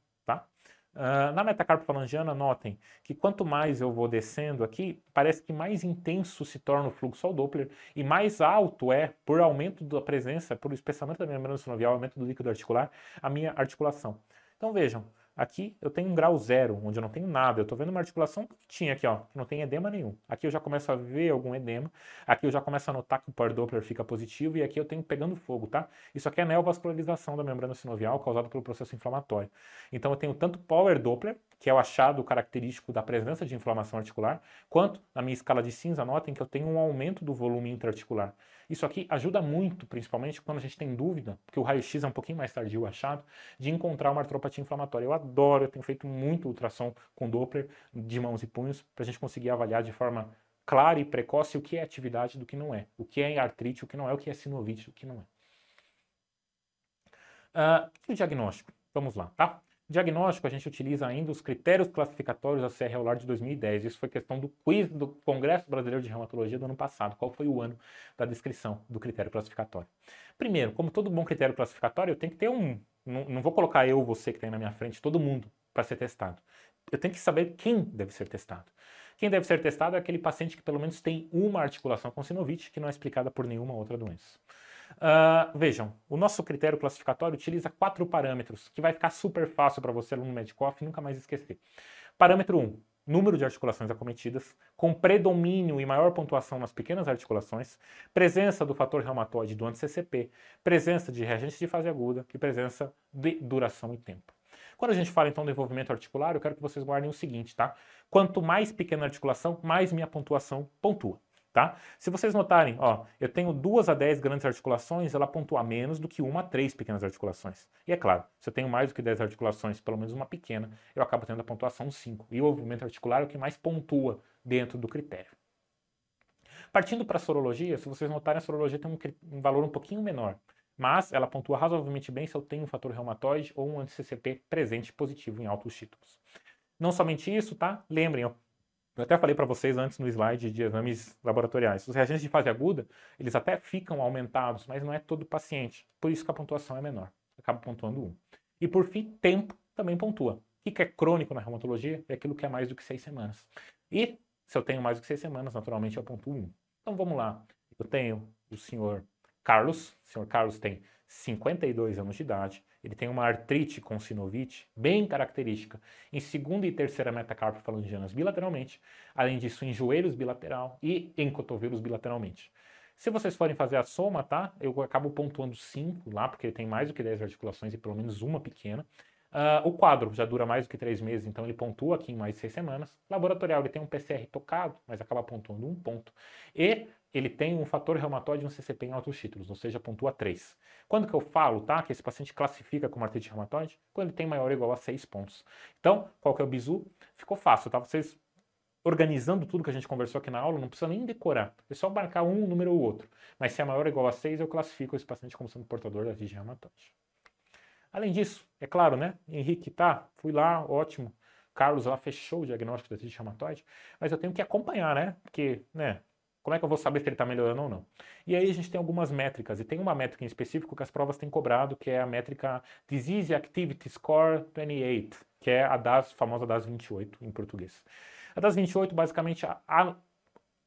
A: Ah, na na falangiana, notem que quanto mais eu vou descendo aqui, parece que mais intenso se torna o fluxo ao Doppler e mais alto é, por aumento da presença, por espessamento da membrana sinovial, aumento do líquido articular, a minha articulação. Então vejam, Aqui eu tenho um grau zero, onde eu não tenho nada. Eu estou vendo uma articulação bonitinha aqui, ó, que não tem edema nenhum. Aqui eu já começo a ver algum edema. Aqui eu já começo a notar que o power Doppler fica positivo e aqui eu tenho pegando fogo, tá? Isso aqui é neovascularização da membrana sinovial causada pelo processo inflamatório. Então eu tenho tanto power Doppler, que é o achado característico da presença de inflamação articular, quanto na minha escala de cinza, notem que eu tenho um aumento do volume intraarticular. Isso aqui ajuda muito, principalmente quando a gente tem dúvida, porque o raio-x é um pouquinho mais tardio o achado, de encontrar uma artropatia inflamatória. Eu adoro, eu tenho feito muito ultrassom com Doppler de mãos e punhos para a gente conseguir avaliar de forma clara e precoce o que é atividade do que não é, o que é artrite, o que não é, o que é sinovite, o que não é. Uh, e o diagnóstico? Vamos lá, tá? Diagnóstico, a gente utiliza ainda os critérios classificatórios da CRLAR de 2010. Isso foi questão do quiz do Congresso Brasileiro de Reumatologia do ano passado. Qual foi o ano da descrição do critério classificatório? Primeiro, como todo bom critério classificatório, eu tenho que ter um. Não, não vou colocar eu, você que tem na minha frente, todo mundo para ser testado. Eu tenho que saber quem deve ser testado. Quem deve ser testado é aquele paciente que pelo menos tem uma articulação com sinovite que não é explicada por nenhuma outra doença. Uh, vejam, o nosso critério classificatório utiliza quatro parâmetros, que vai ficar super fácil para você, aluno Medcoff, nunca mais esquecer. Parâmetro 1, um, número de articulações acometidas, com predomínio e maior pontuação nas pequenas articulações, presença do fator reumatoide do anti-CCP, presença de reagentes de fase aguda e presença de duração e tempo. Quando a gente fala então do envolvimento articular, eu quero que vocês guardem o seguinte, tá? Quanto mais pequena a articulação, mais minha pontuação pontua tá? Se vocês notarem, ó, eu tenho duas a 10 grandes articulações, ela pontua menos do que uma a três pequenas articulações. E é claro, se eu tenho mais do que 10 articulações, pelo menos uma pequena, eu acabo tendo a pontuação 5. E o movimento articular é o que mais pontua dentro do critério. Partindo para a sorologia, se vocês notarem, a sorologia tem um, um valor um pouquinho menor mas ela pontua razoavelmente bem se eu tenho um fator reumatoide ou um anti-CCP presente positivo em altos títulos. Não somente isso, tá? Lembrem, eu eu até falei para vocês antes no slide de exames laboratoriais. Os reagentes de fase aguda, eles até ficam aumentados, mas não é todo paciente. Por isso que a pontuação é menor. Acaba pontuando 1. E por fim, tempo também pontua. O que é crônico na reumatologia? É aquilo que é mais do que 6 semanas. E se eu tenho mais do que 6 semanas, naturalmente eu pontuo 1. Então vamos lá. Eu tenho o senhor Carlos. O senhor Carlos tem 52 anos de idade. Ele tem uma artrite com sinovite bem característica em segunda e terceira metacarpo-falangianas bilateralmente, além disso em joelhos bilateral e em cotovelos bilateralmente. Se vocês forem fazer a soma, tá? Eu acabo pontuando 5 lá, porque ele tem mais do que 10 articulações e pelo menos uma pequena. Uh, o quadro já dura mais do que 3 meses, então ele pontua aqui em mais de 6 semanas. Laboratorial, ele tem um PCR tocado, mas acaba pontuando um ponto. E ele tem um fator reumatoide no CCP em altos títulos, ou seja, pontua 3. Quando que eu falo, tá, que esse paciente classifica como artrite reumatoide? Quando ele tem maior ou igual a 6 pontos. Então, qual que é o bizu? Ficou fácil, tá? Vocês organizando tudo que a gente conversou aqui na aula, não precisa nem decorar. É só marcar um número ou outro. Mas se é maior ou igual a 6, eu classifico esse paciente como sendo portador da artrite reumatoide. Além disso, é claro, né? Henrique, tá, fui lá, ótimo. Carlos lá fechou o diagnóstico da artrite reumatoide, mas eu tenho que acompanhar, né? Porque, né, como é que eu vou saber se ele está melhorando ou não? E aí a gente tem algumas métricas, e tem uma métrica em específico que as provas têm cobrado, que é a métrica Disease Activity Score 28, que é a DAS, famosa DAS 28 em português. A DAS 28 basicamente a, a,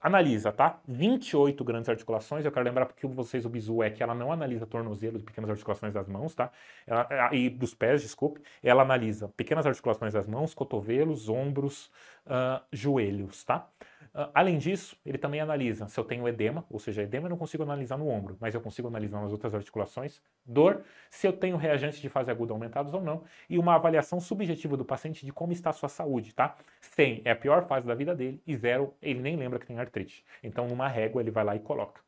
A: analisa, tá? 28 grandes articulações, eu quero lembrar porque vocês o bizu é que ela não analisa tornozelo e pequenas articulações das mãos, tá? Ela, é, e dos pés, desculpe. Ela analisa pequenas articulações das mãos, cotovelos, ombros, uh, joelhos, tá? Ah, além disso, ele também analisa se eu tenho edema, ou seja, edema eu não consigo analisar no ombro, mas eu consigo analisar nas outras articulações, dor, se eu tenho reagentes de fase aguda aumentados ou não, e uma avaliação subjetiva do paciente de como está a sua saúde, tá? 100 é a pior fase da vida dele e zero ele nem lembra que tem artrite. Então, numa régua, ele vai lá e coloca.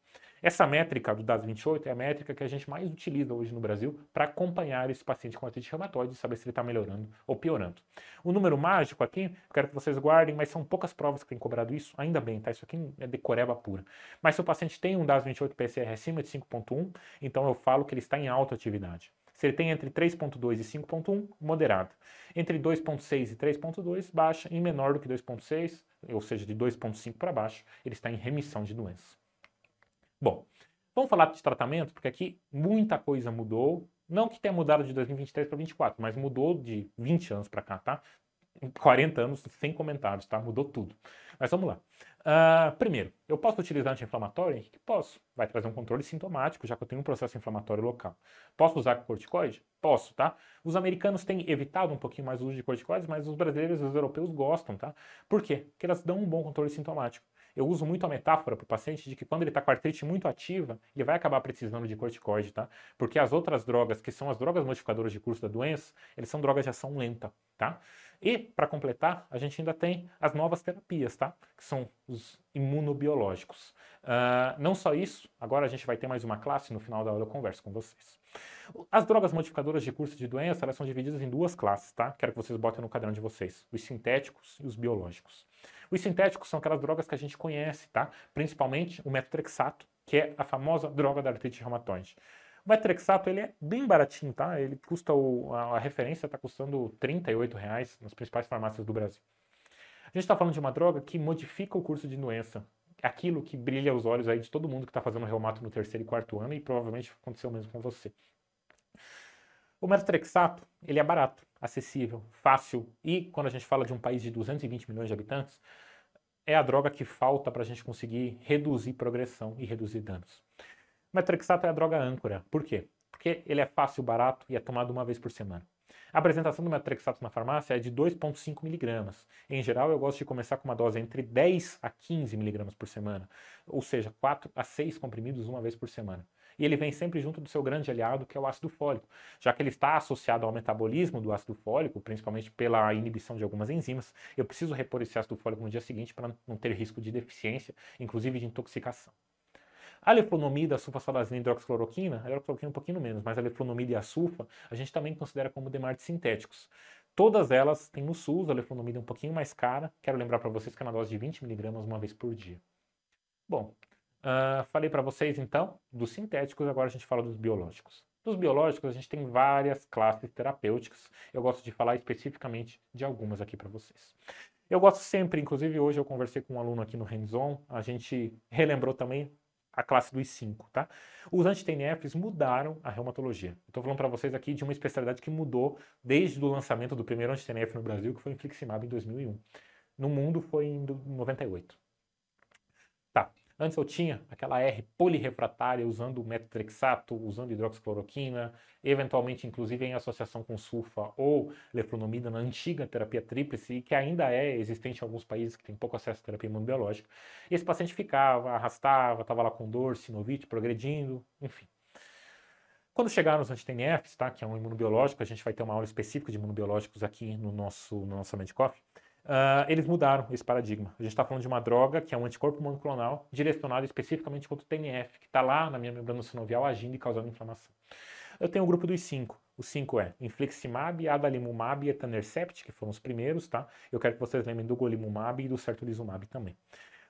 A: Essa métrica do DAS28 é a métrica que a gente mais utiliza hoje no Brasil para acompanhar esse paciente com artrite reumatoide e saber se ele está melhorando ou piorando. O número mágico aqui, eu quero que vocês guardem, mas são poucas provas que têm cobrado isso, ainda bem, tá? Isso aqui é decoreba pura. Mas se o paciente tem um DAS28 PCR acima de 5.1, então eu falo que ele está em alta atividade. Se ele tem entre 3.2 e 5.1, moderado. Entre 2.6 e 3.2, baixa. E menor do que 2.6, ou seja, de 2.5 para baixo, ele está em remissão de doença. Bom, vamos falar de tratamento, porque aqui muita coisa mudou. Não que tenha mudado de 2023 para 2024, mas mudou de 20 anos para cá, tá? 40 anos sem comentários, tá? Mudou tudo. Mas vamos lá. Uh, primeiro, eu posso utilizar anti-inflamatório? Que posso. Vai trazer um controle sintomático, já que eu tenho um processo inflamatório local. Posso usar corticoide? Posso, tá? Os americanos têm evitado um pouquinho mais o uso de corticoides, mas os brasileiros e os europeus gostam, tá? Por quê? Porque elas dão um bom controle sintomático. Eu uso muito a metáfora para o paciente de que quando ele está com a artrite muito ativa, ele vai acabar precisando de corticoide, tá? Porque as outras drogas, que são as drogas modificadoras de curso da doença, eles são drogas de ação lenta, tá? E, para completar, a gente ainda tem as novas terapias, tá? Que são os imunobiológicos. Uh, não só isso, agora a gente vai ter mais uma classe, no final da aula eu converso com vocês. As drogas modificadoras de curso de doença, elas são divididas em duas classes, tá? Quero que vocês botem no caderno de vocês, os sintéticos e os biológicos. Os sintéticos são aquelas drogas que a gente conhece, tá? Principalmente o metotrexato, que é a famosa droga da artrite reumatoide. O metotrexato, ele é bem baratinho, tá? Ele custa, o, a, a referência está custando R$ reais nas principais farmácias do Brasil. A gente está falando de uma droga que modifica o curso de doença. Aquilo que brilha aos olhos aí de todo mundo que está fazendo reumato no terceiro e quarto ano e provavelmente aconteceu mesmo com você. O metotrexato, ele é barato acessível, fácil e, quando a gente fala de um país de 220 milhões de habitantes, é a droga que falta para a gente conseguir reduzir progressão e reduzir danos. Metrexato é a droga âncora. Por quê? Porque ele é fácil, barato e é tomado uma vez por semana. A apresentação do metrexato na farmácia é de 2,5 miligramas. Em geral, eu gosto de começar com uma dose entre 10 a 15 miligramas por semana, ou seja, 4 a 6 comprimidos uma vez por semana e ele vem sempre junto do seu grande aliado, que é o ácido fólico, já que ele está associado ao metabolismo do ácido fólico, principalmente pela inibição de algumas enzimas. Eu preciso repor esse ácido fólico no dia seguinte para não ter risco de deficiência, inclusive de intoxicação. A leflunomida, a sulfasalazina e a hidroxicloroquina, a hidroxicloroquina um pouquinho menos, mas a leflunomida e a sulfa, a gente também considera como demartes sintéticos. Todas elas têm no SUS, a leflunomida é um pouquinho mais cara, quero lembrar para vocês que é uma dose de 20mg uma vez por dia. Bom, Uh, falei para vocês então dos sintéticos, agora a gente fala dos biológicos. Dos biológicos, a gente tem várias classes terapêuticas. Eu gosto de falar especificamente de algumas aqui para vocês. Eu gosto sempre, inclusive hoje eu conversei com um aluno aqui no Hands-On, a gente relembrou também a classe dos cinco, tá? Os anti-TNFs mudaram a reumatologia. Estou falando para vocês aqui de uma especialidade que mudou desde o lançamento do primeiro anti-TNF no Brasil, que foi infliximab em 2001. No mundo foi em 98. Antes eu tinha aquela R polirefratária usando metotrexato, usando hidroxicloroquina, eventualmente inclusive em associação com sulfa ou leflunomida na antiga terapia tríplice, que ainda é existente em alguns países que têm pouco acesso à terapia imunobiológica. Esse paciente ficava, arrastava, estava lá com dor, sinovite, progredindo, enfim. Quando chegaram os anti-TNFs, tá, que é um imunobiológico, a gente vai ter uma aula específica de imunobiológicos aqui no nosso, no nosso Medicoff. Uh, eles mudaram esse paradigma. A gente está falando de uma droga que é um anticorpo monoclonal direcionado especificamente contra o TNF, que está lá na minha membrana sinovial agindo e causando inflamação. Eu tenho o um grupo dos cinco. Os cinco é infliximab, adalimumab e etanercept, que foram os primeiros, tá? Eu quero que vocês lembrem do golimumab e do certolizumab também.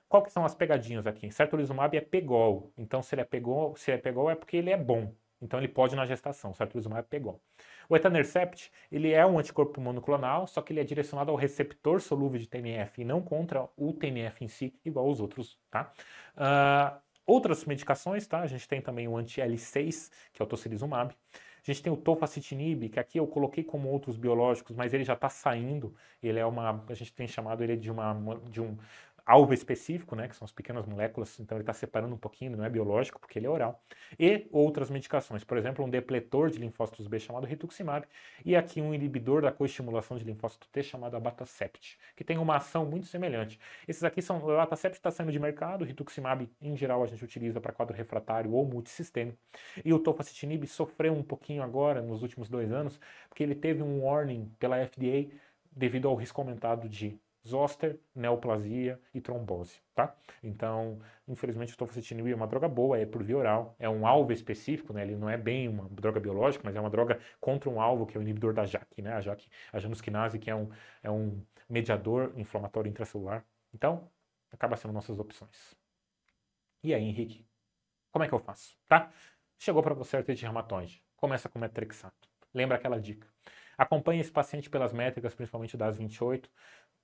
A: Qual que são as pegadinhas aqui? Certolizumab é pegol. Então, se ele é pegol, se ele é pegol é porque ele é bom. Então, ele pode na gestação. Certolizumab é pegol. O etanercept, ele é um anticorpo monoclonal, só que ele é direcionado ao receptor solúvel de TNF e não contra o TNF em si, igual os outros, tá? Uh, outras medicações, tá? A gente tem também o anti-L6, que é o tocilizumab. A gente tem o tofacitinib, que aqui eu coloquei como outros biológicos, mas ele já está saindo. Ele é uma, a gente tem chamado ele de uma, de um, alvo específico, né, que são as pequenas moléculas, então ele está separando um pouquinho, não é biológico, porque ele é oral, e outras medicações, por exemplo, um depletor de linfócitos B chamado rituximab, e aqui um inibidor da coestimulação de linfócito T chamado abatacept, que tem uma ação muito semelhante. Esses aqui são, o abatacept está saindo de mercado, o rituximab, em geral, a gente utiliza para quadro refratário ou multissistêmico, e o tofacitinib sofreu um pouquinho agora, nos últimos dois anos, porque ele teve um warning pela FDA devido ao risco aumentado de zoster, neoplasia e trombose, tá? Então, infelizmente, o tofacitinib é uma droga boa, é por via oral, é um alvo específico, né? Ele não é bem uma droga biológica, mas é uma droga contra um alvo que é o inibidor da JAK, né? A JAK, a janusquinase, que é um, é um mediador inflamatório intracelular. Então, acaba sendo nossas opções. E aí, Henrique, como é que eu faço, tá? Chegou para você a artrite reumatoide, começa com metrexato. Lembra aquela dica. Acompanhe esse paciente pelas métricas, principalmente das 28,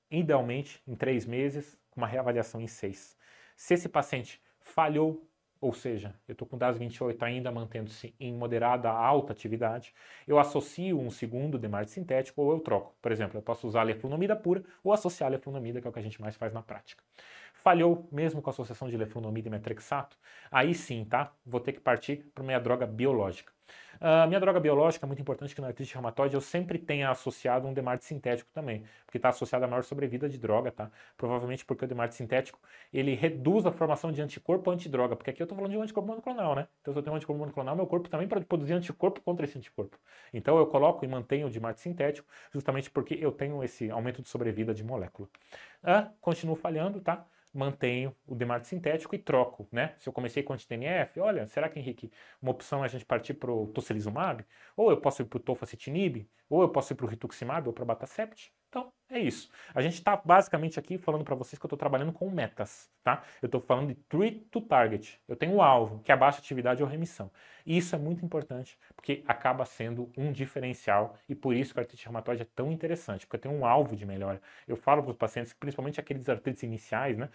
A: idealmente em três meses, com uma reavaliação em seis. Se esse paciente falhou, ou seja, eu estou com DAS 28 ainda mantendo-se em moderada alta atividade, eu associo um segundo DMARD sintético ou eu troco. Por exemplo, eu posso usar a leflunomida pura ou associar a leflunomida, que é o que a gente mais faz na prática falhou mesmo com a associação de leflunomida e metrexato, aí sim, tá? Vou ter que partir para minha droga biológica. Uh, minha droga biológica, muito importante que na artrite reumatoide eu sempre tenha associado um demarte sintético também, porque está associado a maior sobrevida de droga, tá? Provavelmente porque o demarte sintético, ele reduz a formação de anticorpo antidroga, porque aqui eu estou falando de um anticorpo monoclonal, né? Então se eu tenho um anticorpo monoclonal, meu corpo também pode produzir anticorpo contra esse anticorpo. Então eu coloco e mantenho o demarte sintético, justamente porque eu tenho esse aumento de sobrevida de molécula. Uh, continuo falhando, tá? mantenho o DMARD sintético e troco, né? Se eu comecei com anti-TNF, olha, será que, Henrique, uma opção é a gente partir para o tocilizumab? Ou eu posso ir para o tofacitinib? Ou eu posso ir para o rituximab ou para o batacept? Então, é isso. A gente está basicamente aqui falando para vocês que eu estou trabalhando com metas, tá? Eu estou falando de treat to target. Eu tenho um alvo, que é a baixa atividade ou remissão. E isso é muito importante, porque acaba sendo um diferencial e por isso que a artrite reumatoide é tão interessante, porque eu tenho um alvo de melhora. Eu falo para os pacientes, principalmente aqueles artrites iniciais, né?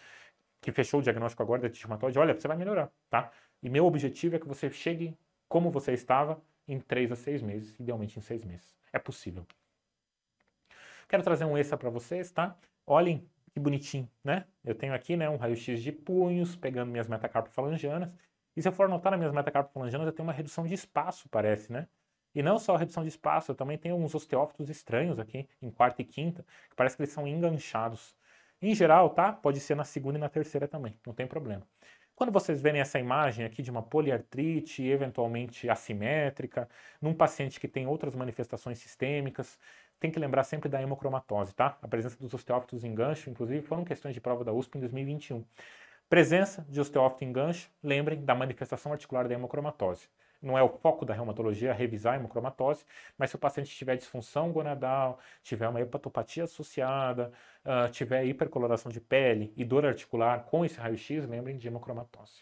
A: Que fechou o diagnóstico agora da artrite reumatoide, olha, você vai melhorar, tá? E meu objetivo é que você chegue como você estava em 3 a 6 meses, idealmente em 6 meses. É possível. Quero trazer um extra para vocês, tá? Olhem que bonitinho, né? Eu tenho aqui né, um raio-x de punhos, pegando minhas metacarpofalangianas. E se eu for notar nas minhas metacarpofalangianas, eu tenho uma redução de espaço, parece, né? E não só a redução de espaço, eu também tenho uns osteófitos estranhos aqui, em quarta e quinta, que parece que eles são enganchados. Em geral, tá? Pode ser na segunda e na terceira também, não tem problema. Quando vocês verem essa imagem aqui de uma poliartrite, eventualmente assimétrica, num paciente que tem outras manifestações sistêmicas, tem que lembrar sempre da hemocromatose, tá? A presença dos osteófitos em gancho, inclusive, foram questões de prova da USP em 2021. Presença de osteófito em gancho, lembrem da manifestação articular da hemocromatose. Não é o foco da reumatologia revisar a hemocromatose, mas se o paciente tiver disfunção gonadal, tiver uma hepatopatia associada, uh, tiver hipercoloração de pele e dor articular com esse raio-x, lembrem de hemocromatose.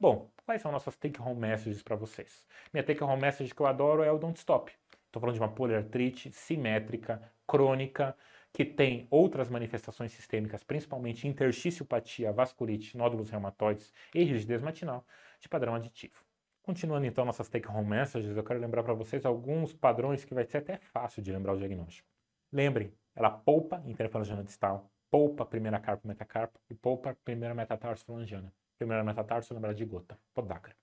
A: Bom, quais são nossas take-home messages para vocês? Minha take-home message que eu adoro é o don't stop. Estou falando de uma poliartrite simétrica, crônica, que tem outras manifestações sistêmicas, principalmente intersticiopatia, vasculite, nódulos reumatoides e rigidez matinal, de padrão aditivo. Continuando então nossas take-home messages, eu quero lembrar para vocês alguns padrões que vai ser até fácil de lembrar o diagnóstico. Lembrem, ela poupa interfalangiana distal, poupa primeira carpo metacarpo e poupa primeira metatarsofalangiana. Primeira metatarso, lembrar de gota, podácara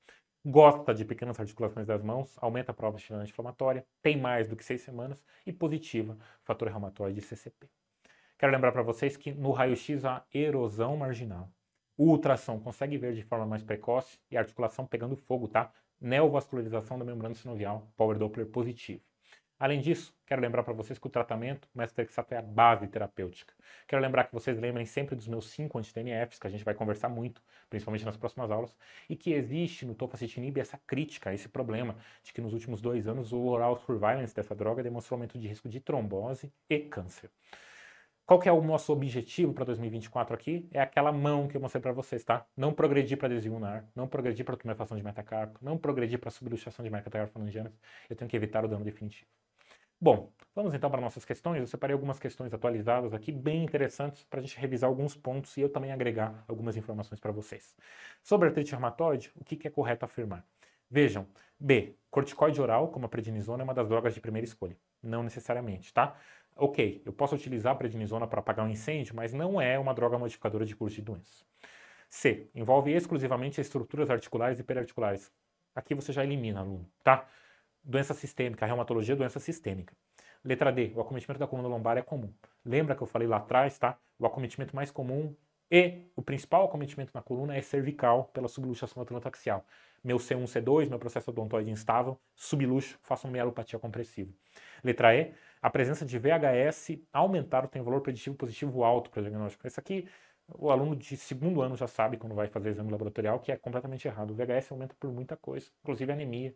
A: gosta de pequenas articulações das mãos, aumenta a prova estimulante inflamatória, tem mais do que seis semanas e positiva fator reumatoide de CCP. Quero lembrar para vocês que no raio-x há erosão marginal. O ultrassom consegue ver de forma mais precoce e a articulação pegando fogo, tá? Neovascularização da membrana sinovial, power doppler positivo. Além disso, quero lembrar para vocês que o tratamento metotrexato é a base terapêutica. Quero lembrar que vocês lembrem sempre dos meus cinco anti-TNFs, que a gente vai conversar muito, principalmente nas próximas aulas, e que existe no tofacitinib essa crítica, esse problema de que nos últimos dois anos o oral surveillance dessa droga demonstrou aumento de risco de trombose e câncer. Qual que é o nosso objetivo para 2024 aqui? É aquela mão que eu mostrei para vocês, tá? Não progredir para desvio não progredir para tumefação de metacarpo, não progredir para subluxação de metacarpo Eu tenho que evitar o dano definitivo. Bom, vamos então para nossas questões. Eu separei algumas questões atualizadas aqui, bem interessantes, para a gente revisar alguns pontos e eu também agregar algumas informações para vocês. Sobre artrite reumatoide, o que, que é correto afirmar? Vejam, B, corticoide oral, como a prednisona, é uma das drogas de primeira escolha. Não necessariamente, tá? Ok, eu posso utilizar a prednisona para apagar um incêndio, mas não é uma droga modificadora de curso de doença. C, envolve exclusivamente estruturas articulares e periarticulares. Aqui você já elimina, aluno, tá? Doença sistêmica, reumatologia, é doença sistêmica. Letra D, o acometimento da coluna lombar é comum. Lembra que eu falei lá atrás, tá? O acometimento mais comum e o principal acometimento na coluna é cervical pela subluxação atlantaxial. Meu C1, C2, meu processo odontoide instável, subluxo, faço uma mialopatia compressiva. Letra E, a presença de VHS aumentado tem valor preditivo positivo alto para diagnóstico. Isso aqui o aluno de segundo ano já sabe quando vai fazer exame laboratorial que é completamente errado. O VHS aumenta por muita coisa, inclusive anemia,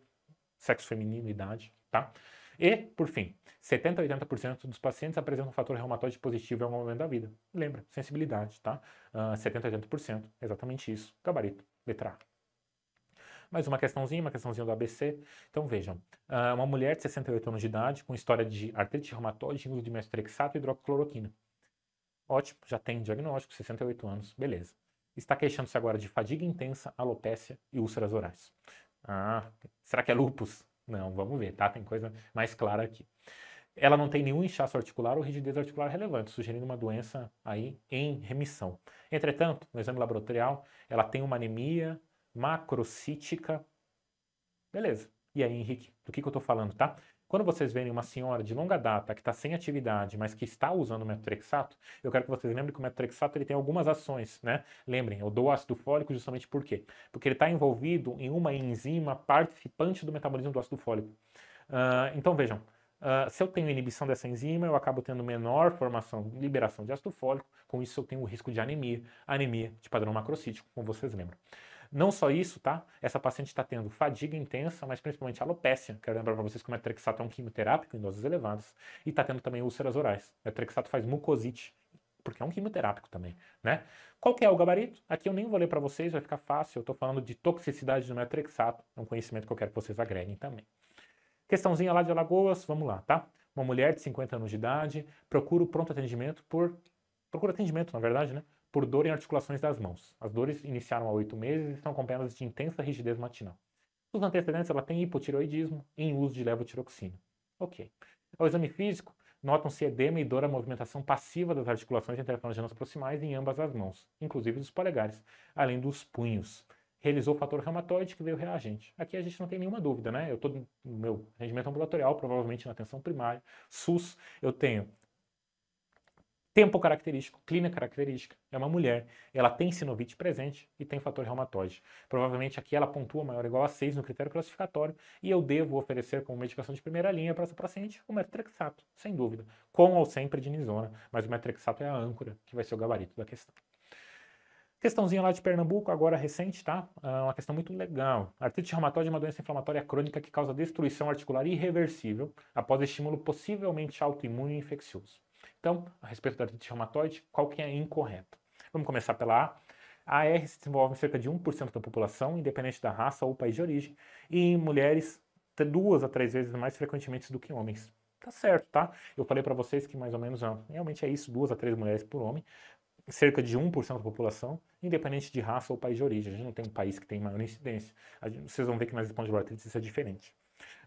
A: sexo feminino, idade, tá? E, por fim, 70% a 80% dos pacientes apresentam um fator reumatoide positivo em algum momento da vida. Lembra, sensibilidade, tá? Uh, 70% a 80%, exatamente isso. Gabarito, letra A. Mais uma questãozinha, uma questãozinha do ABC. Então vejam, uh, uma mulher de 68 anos de idade com história de artrite reumatoide, uso de mestrexato e hidrocloroquina. Ótimo, já tem diagnóstico, 68 anos, beleza. Está queixando-se agora de fadiga intensa, alopécia e úlceras orais. Ah, será que é lupus? Não, vamos ver, tá? Tem coisa mais clara aqui. Ela não tem nenhum inchaço articular ou rigidez articular relevante, sugerindo uma doença aí em remissão. Entretanto, no exame laboratorial, ela tem uma anemia macrocítica. Beleza. E aí, Henrique, do que, que eu estou falando, tá? Quando vocês verem uma senhora de longa data que está sem atividade, mas que está usando o metotrexato, eu quero que vocês lembrem que o metotrexato ele tem algumas ações, né? Lembrem, eu dou ácido fólico justamente por quê? Porque ele está envolvido em uma enzima participante do metabolismo do ácido fólico. Uh, então vejam, Uh, se eu tenho inibição dessa enzima, eu acabo tendo menor formação, liberação de ácido fólico, com isso eu tenho o risco de anemia, anemia de padrão macrocítico, como vocês lembram. Não só isso, tá? Essa paciente está tendo fadiga intensa, mas principalmente alopecia. Quero lembrar para vocês como é metrexato é um quimioterápico em doses elevadas. E está tendo também úlceras orais. O é, metrexato faz mucosite, porque é um quimioterápico também, né? Qual que é o gabarito? Aqui eu nem vou ler para vocês, vai ficar fácil. Eu estou falando de toxicidade do metrexato, é um conhecimento que eu quero que vocês agreguem também. Questãozinha lá de Alagoas, vamos lá, tá? Uma mulher de 50 anos de idade procura o pronto atendimento por... Procura atendimento, na verdade, né? por dor em articulações das mãos. As dores iniciaram há oito meses e estão acompanhadas de intensa rigidez matinal. Os antecedentes, ela tem hipotiroidismo em uso de levotiroxina. Ok. Ao exame físico, notam-se edema e dor à movimentação passiva das articulações interfalanginas proximais em ambas as mãos, inclusive dos polegares, além dos punhos. Realizou o fator reumatoide que veio reagente. Aqui a gente não tem nenhuma dúvida, né? Eu estou no meu rendimento ambulatorial, provavelmente na atenção primária, SUS, eu tenho Tempo característico, clínica característica. É uma mulher, ela tem sinovite presente e tem fator reumatoide. Provavelmente aqui ela pontua maior ou igual a 6 no critério classificatório e eu devo oferecer como medicação de primeira linha para essa paciente o metrexato, sem dúvida, com ou sem prednisona, mas o metrexato é a âncora que vai ser o gabarito da questão. Questãozinha lá de Pernambuco, agora recente, tá? É uma questão muito legal. Artrite reumatoide é uma doença inflamatória crônica que causa destruição articular irreversível após estímulo possivelmente autoimune e infeccioso. Então, a respeito da artrite reumatoide, qual que é a incorreta? Vamos começar pela A. A AR se desenvolve em cerca de 1% da população, independente da raça ou país de origem, e em mulheres duas a três vezes mais frequentemente do que homens. Tá certo, tá? Eu falei para vocês que mais ou menos não. Ah, realmente é isso, duas a três mulheres por homem, cerca de 1% da população, independente de raça ou país de origem. A gente não tem um país que tem maior incidência. Gente, vocês vão ver que nas esponjas isso é diferente.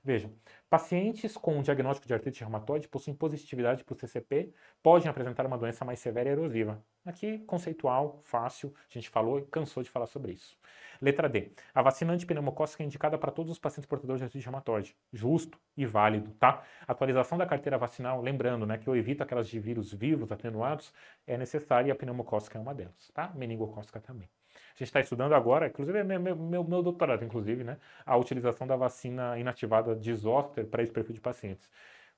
A: Veja, pacientes com diagnóstico de artrite reumatoide possuem positividade para o CCP, podem apresentar uma doença mais severa e erosiva. Aqui, conceitual, fácil, a gente falou e cansou de falar sobre isso. Letra D. A vacina antipneumocócica é indicada para todos os pacientes portadores de artrite reumatoide. Justo e válido, tá? Atualização da carteira vacinal, lembrando, né, que eu evito aquelas de vírus vivos, atenuados, é necessária e a pneumocócica é uma delas, tá? Meningocócica também gente está estudando agora, inclusive é meu, meu, meu, doutorado, inclusive, né? A utilização da vacina inativada de zoster para esse perfil de pacientes.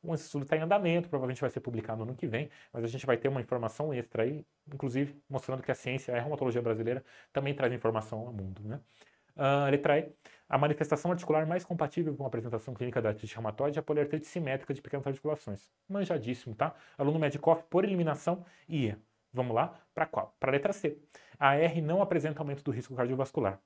A: Um estudo está em andamento, provavelmente vai ser publicado no ano que vem, mas a gente vai ter uma informação extra aí, inclusive mostrando que a ciência, a reumatologia brasileira, também traz informação ao mundo, né? Uh, ah, ele trai a manifestação articular mais compatível com a apresentação clínica da artrite reumatoide é a poliartrite simétrica de pequenas articulações. Manjadíssimo, tá? Aluno Medicoff, por eliminação, ia. Vamos lá? Para qual? Para a letra C. A R não apresenta aumento do risco cardiovascular.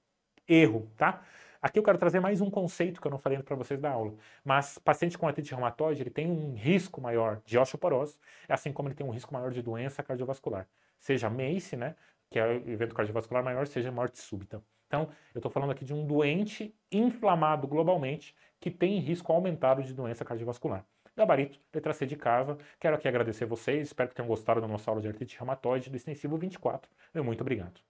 A: Erro, tá? Aqui eu quero trazer mais um conceito que eu não falei para vocês da aula. Mas paciente com artrite reumatoide, ele tem um risco maior de osteoporose, assim como ele tem um risco maior de doença cardiovascular. Seja MACE, né, que é o evento cardiovascular maior, seja morte súbita. Então, eu estou falando aqui de um doente inflamado globalmente que tem risco aumentado de doença cardiovascular. Gabarito, letra C de cava. Quero aqui agradecer vocês, espero que tenham gostado da nossa aula de artrite reumatoide do extensivo 24. Meu muito obrigado.